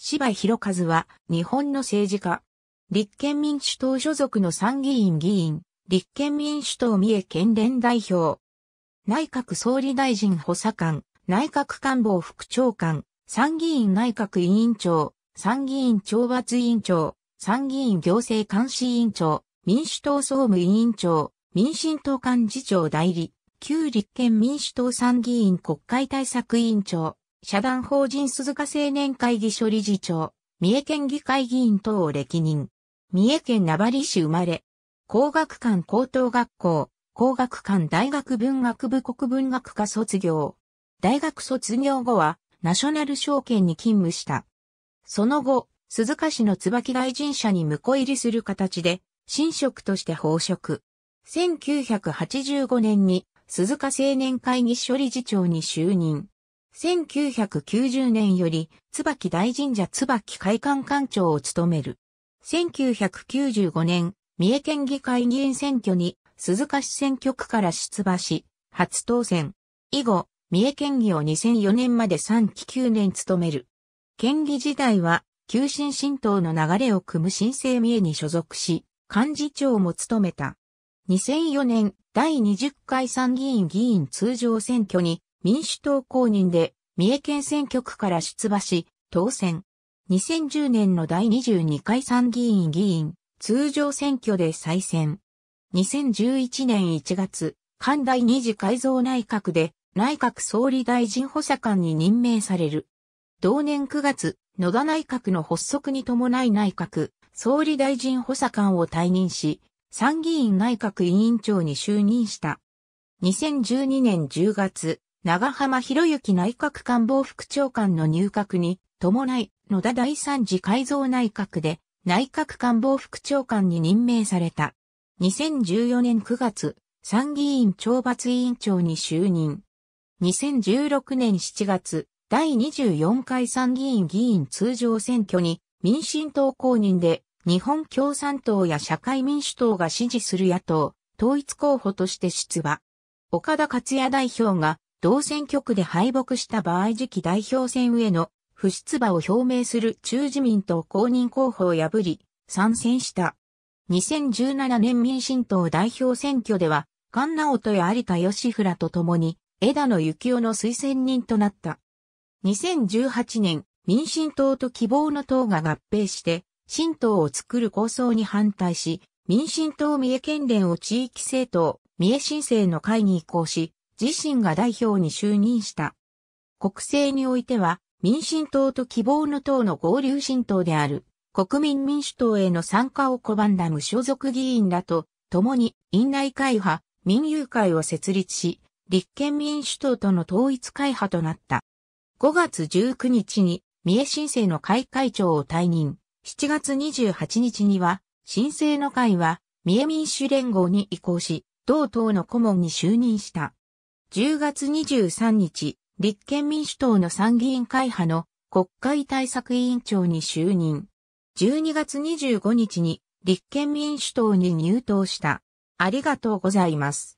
柴博和は日本の政治家。立憲民主党所属の参議院議員、立憲民主党三重県連代表。内閣総理大臣補佐官、内閣官房副長官、参議院内閣委員長、参議院懲罰委員長、参議院行政監視委員長、民主党総務委員長、民進党幹事長代理、旧立憲民主党参議院国会対策委員長。社団法人鈴鹿青年会議所理事長、三重県議会議員等を歴任。三重県名張市生まれ。工学館高等学校、工学館大学文学部国文学科卒業。大学卒業後は、ナショナル証券に勤務した。その後、鈴鹿市の椿大臣社に婿入りする形で、新職として報職。1985年に鈴鹿青年会議所理事長に就任。1990年より、椿大神社椿会館館長を務める。1995年、三重県議会議員選挙に、鈴鹿市選挙区から出馬し、初当選。以後、三重県議を2004年まで3期9年務める。県議時代は、旧新新党の流れを組む新生三重に所属し、幹事長も務めた。2004年、第20回参議院議員通常選挙に民主党公認で三重県選挙区から出馬し、当選。2010年の第22回参議院議員、通常選挙で再選。2011年1月、関第二次改造内閣で内閣総理大臣補佐官に任命される。同年9月、野田内閣の発足に伴い内閣総理大臣補佐官を退任し、参議院内閣委員長に就任した。2012年10月、長浜博之内閣官房副長官の入閣に伴い野田第三次改造内閣で内閣官房副長官に任命された。2014年9月、参議院懲罰委員長に就任。2016年7月、第24回参議院議員通常選挙に民進党公認で日本共産党や社会民主党が支持する野党、統一候補として出馬。岡田克也代表が同選挙区で敗北した場合次期代表選への不出馬を表明する中自民党公認候補を破り、参戦した。2017年民進党代表選挙では、菅直人や有田義弘と共に、枝野幸男の推薦人となった。2018年、民進党と希望の党が合併して、新党を作る構想に反対し、民進党三重県連を地域政党、三重新生の会に移行し、自身が代表に就任した。国政においては、民進党と希望の党の合流新党である、国民民主党への参加を拒んだ無所属議員らと、共に院内会派、民友会を設立し、立憲民主党との統一会派となった。5月19日に、三重新請の会会長を退任。7月28日には、新請の会は、三重民主連合に移行し、同党の顧問に就任した。10月23日、立憲民主党の参議院会派の国会対策委員長に就任。12月25日に立憲民主党に入党した。ありがとうございます。